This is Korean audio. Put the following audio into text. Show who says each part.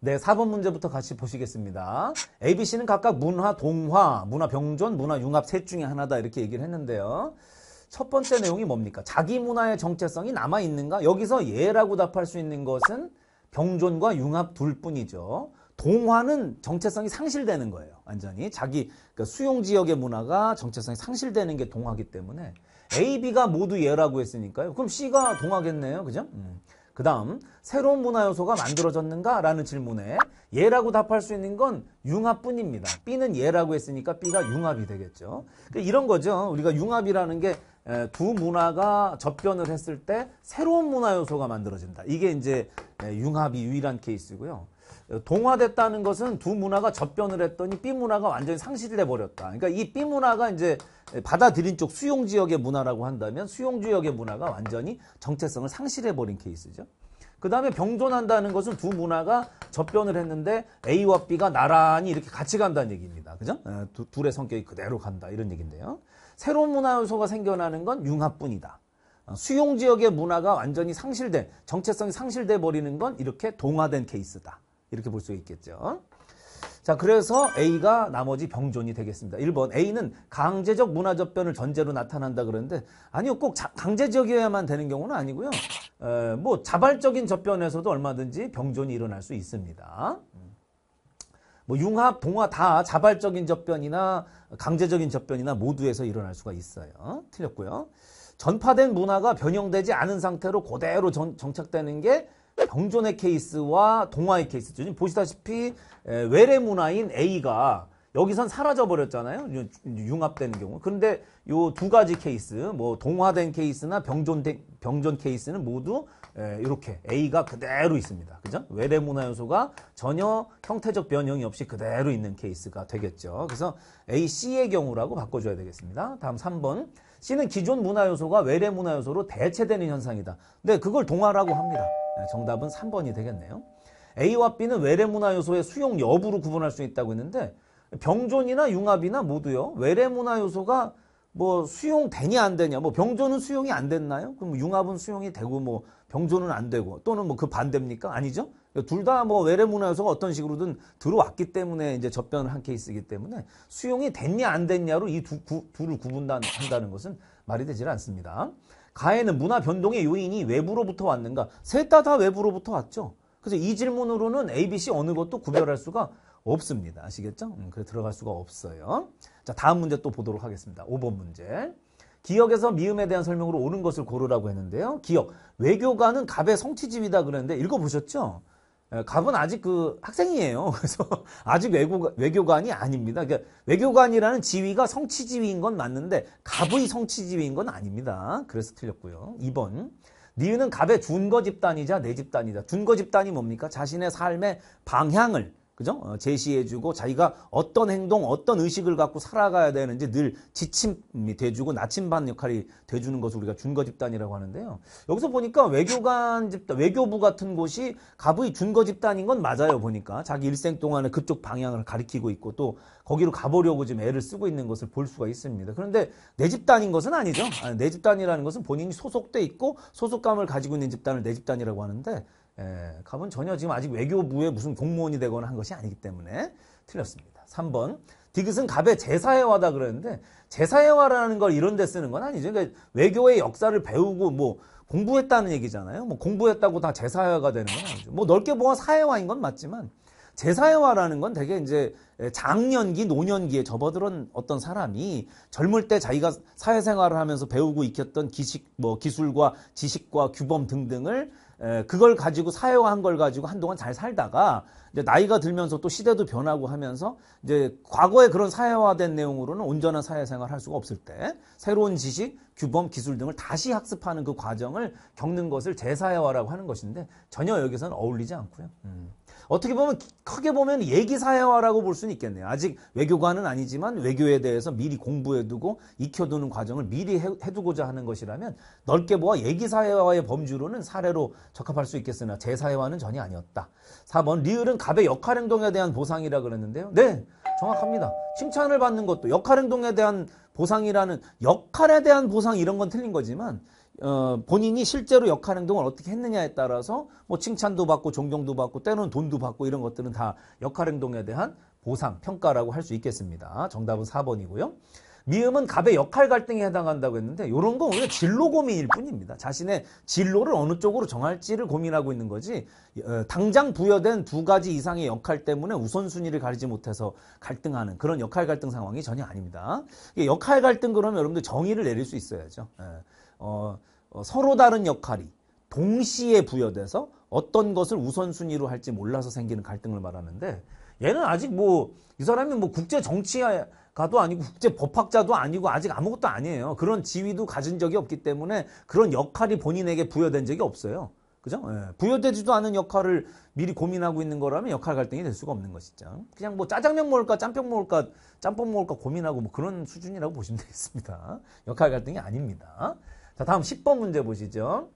Speaker 1: 네, 4번 문제부터 같이 보시겠습니다. ABC는 각각 문화, 동화, 문화 병존, 문화 융합 셋 중에 하나다 이렇게 얘기를 했는데요. 첫 번째 내용이 뭡니까? 자기 문화의 정체성이 남아있는가? 여기서 예라고 답할 수 있는 것은 병존과 융합 둘 뿐이죠. 동화는 정체성이 상실되는 거예요. 완전히 자기 그러니까 수용 지역의 문화가 정체성이 상실되는 게 동화기 때문에 A, B가 모두 예라고 했으니까요. 그럼 C가 동화겠네요. 그죠? 음. 그 다음 새로운 문화 요소가 만들어졌는가? 라는 질문에 예라고 답할 수 있는 건 융합뿐입니다. B는 예라고 했으니까 B가 융합이 되겠죠. 그러니까 이런 거죠. 우리가 융합이라는 게 두 문화가 접견을 했을 때 새로운 문화 요소가 만들어진다. 이게 이제 융합이 유일한 케이스고요. 동화됐다는 것은 두 문화가 접변을 했더니 B 문화가 완전히 상실돼 버렸다. 그러니까 이 B 문화가 이제 받아들인 쪽 수용 지역의 문화라고 한다면 수용 지역의 문화가 완전히 정체성을 상실해 버린 케이스죠. 그 다음에 병존한다는 것은 두 문화가 접변을 했는데 A와 B가 나란히 이렇게 같이 간다는 얘기입니다. 그죠? 두, 둘의 성격이 그대로 간다 이런 얘기인데요. 새로운 문화 요소가 생겨나는 건 융합뿐이다. 어, 수용 지역의 문화가 완전히 상실된 정체성이 상실돼 버리는 건 이렇게 동화된 케이스다. 이렇게 볼 수 있겠죠. 자, 그래서 A가 나머지 병존이 되겠습니다. 1번 A는 강제적 문화접변을 전제로 나타난다 그러는데 아니요, 꼭 자, 강제적이어야만 되는 경우는 아니고요. 에, 뭐 자발적인 접변에서도 얼마든지 병존이 일어날 수 있습니다. 뭐 융합, 동화 다 자발적인 접변이나 강제적인 접변이나 모두에서 일어날 수가 있어요. 틀렸고요. 전파된 문화가 변형되지 않은 상태로 그대로 정, 정착되는 게 병존의 케이스와 동화의 케이스죠. 지금 보시다시피 외래 문화인 A가 여기선 사라져 버렸잖아요. 융합되는 경우. 그런데 요 두 가지 케이스, 뭐 동화된 케이스나 병존된 병존 케이스는 모두 이렇게 A가 그대로 있습니다. 그죠? 외래 문화 요소가 전혀 형태적 변형이 없이 그대로 있는 케이스가 되겠죠. 그래서 A, C의 경우라고 바꿔줘야 되겠습니다. 다음 3번. C는 기존 문화 요소가 외래 문화 요소로 대체되는 현상이다. 근데 그걸 동화라고 합니다. 아, 정답은 3번이 되겠네요. A와 B는 외래 문화 요소의 수용 여부로 구분할 수 있다고 했는데 병존이나 융합이나 모두요. 외래 문화 요소가 뭐 수용되냐 안 되냐 뭐 병존은 수용이 안 됐나요? 그럼 융합은 수용이 되고 뭐 병존은 안 되고 또는 뭐 그 반대입니까? 아니죠. 둘 다 뭐 외래 문화 요소가 어떤 식으로든 들어왔기 때문에 이제 접변을 한 케이스이기 때문에 수용이 됐냐 안 됐냐로 이 두, 둘을 구분한다는 것은 말이 되질 않습니다. 가해는 문화 변동의 요인이 외부로부터 왔는가? 셋 다 다 외부로부터 왔죠. 그래서 이 질문으로는 A, B, C 어느 것도 구별할 수가 없습니다. 아시겠죠? 음, 그래 들어갈 수가 없어요. 자, 다음 문제 또 보도록 하겠습니다. 5번 문제. 기억에서 미음에 대한 설명으로 옳은 것을 고르라고 했는데요. 기억. 외교관은 갑의 성취집이다 그랬는데 읽어보셨죠? 예, 갑은 아직 그 학생이에요. 그래서 아직 외고, 외교관이 아닙니다. 그러니까 외교관이라는 지위가 성취 지위인 건 맞는데 갑의 성취 지위인 건 아닙니다. 그래서 틀렸고요. 2번. 니은은 갑의 준거 집단이자 내 집단이다. 준거 집단이 뭡니까? 자신의 삶의 방향을 그죠? 어, 제시해주고 자기가 어떤 행동, 어떤 의식을 갖고 살아가야 되는지 늘 지침이 돼주고 나침반 역할이 돼주는 것을 우리가 준거 집단이라고 하는데요. 여기서 보니까 외교관 집단, 외교부 같은 곳이 갑의 준거 집단인 건 맞아요. 보니까 자기 일생 동안에 그쪽 방향을 가리키고 있고 또 거기로 가보려고 지금 애를 쓰고 있는 것을 볼 수가 있습니다. 그런데 내 집단인 것은 아니죠. 아, 내 집단이라는 것은 본인이 소속돼 있고 소속감을 가지고 있는 집단을 내 집단이라고 하는데 예, 갑은 전혀 지금 아직 외교부의 무슨 공무원이 되거나 한 것이 아니기 때문에 틀렸습니다. 3번 디귿은 갑의 제사회화다 그랬는데 제사회화라는 걸 이런 데 쓰는 건 아니죠. 그러니까 외교의 역사를 배우고 뭐 공부했다는 얘기잖아요. 뭐 공부했다고 다 제사회화가 되는 건 아니죠. 뭐 넓게 보면 사회화인 건 맞지만 제사회화라는 건 되게 이제 장년기, 노년기에 접어들은 어떤 사람이 젊을 때 자기가 사회생활을 하면서 배우고 익혔던 기식, 뭐 기술과 지식과 규범 등등을 그걸 가지고 사회화한 걸 가지고 한동안 잘 살다가 이제 나이가 들면서 또 시대도 변하고 하면서 이제 과거에 그런 사회화된 내용으로는 온전한 사회생활 을할 수가 없을 때 새로운 지식, 규범, 기술 등을 다시 학습하는 그 과정을 겪는 것을 재사회화라고 하는 것인데 전혀 여기서는 어울리지 않고요. 음. 어떻게 보면 크게 보면 예기사회화라고볼 수는 있겠네요. 아직 외교관은 아니지만 외교에 대해서 미리 공부해두고 익혀두는 과정을 미리 해두고자 하는 것이라면 넓게 보아 얘기사회화의 범주로는 사례로 적합할 수 있겠으나 제사회화는 전혀 아니었다. 4번 리을은 갑의 역할행동에 대한 보상이라 그랬는데요. 네 정확합니다. 칭찬을 받는 것도 역할행동에 대한 보상이라는 역할에 대한 보상 이런 건 틀린 거지만 어, 본인이 실제로 역할 행동을 어떻게 했느냐에 따라서 뭐 칭찬도 받고 존경도 받고 때로는 돈도 받고 이런 것들은 다 역할 행동에 대한 보상, 평가라고 할 수 있겠습니다. 정답은 4번이고요. 미음은 갑의 역할 갈등에 해당한다고 했는데 이런 건 오히려 진로 고민일 뿐입니다. 자신의 진로를 어느 쪽으로 정할지를 고민하고 있는 거지 어, 당장 부여된 두 가지 이상의 역할 때문에 우선순위를 가리지 못해서 갈등하는 그런 역할 갈등 상황이 전혀 아닙니다. 역할 갈등 그러면 여러분들 정의를 내릴 수 있어야죠. 예. 어, 어, 서로 다른 역할이 동시에 부여돼서 어떤 것을 우선순위로 할지 몰라서 생기는 갈등을 말하는데 얘는 아직 뭐 이 사람이 뭐 국제 정치가도 아니고 국제 법학자도 아니고 아직 아무것도 아니에요. 그런 지위도 가진 적이 없기 때문에 그런 역할이 본인에게 부여된 적이 없어요. 그죠? 예. 부여되지도 않은 역할을 미리 고민하고 있는 거라면 역할 갈등이 될 수가 없는 것이죠. 그냥 뭐 짜장면 먹을까 짬뽕 먹을까 짬뽕 먹을까 고민하고 뭐 그런 수준이라고 보시면 되겠습니다. 역할 갈등이 아닙니다. 자, 다음 10번 문제 보시죠.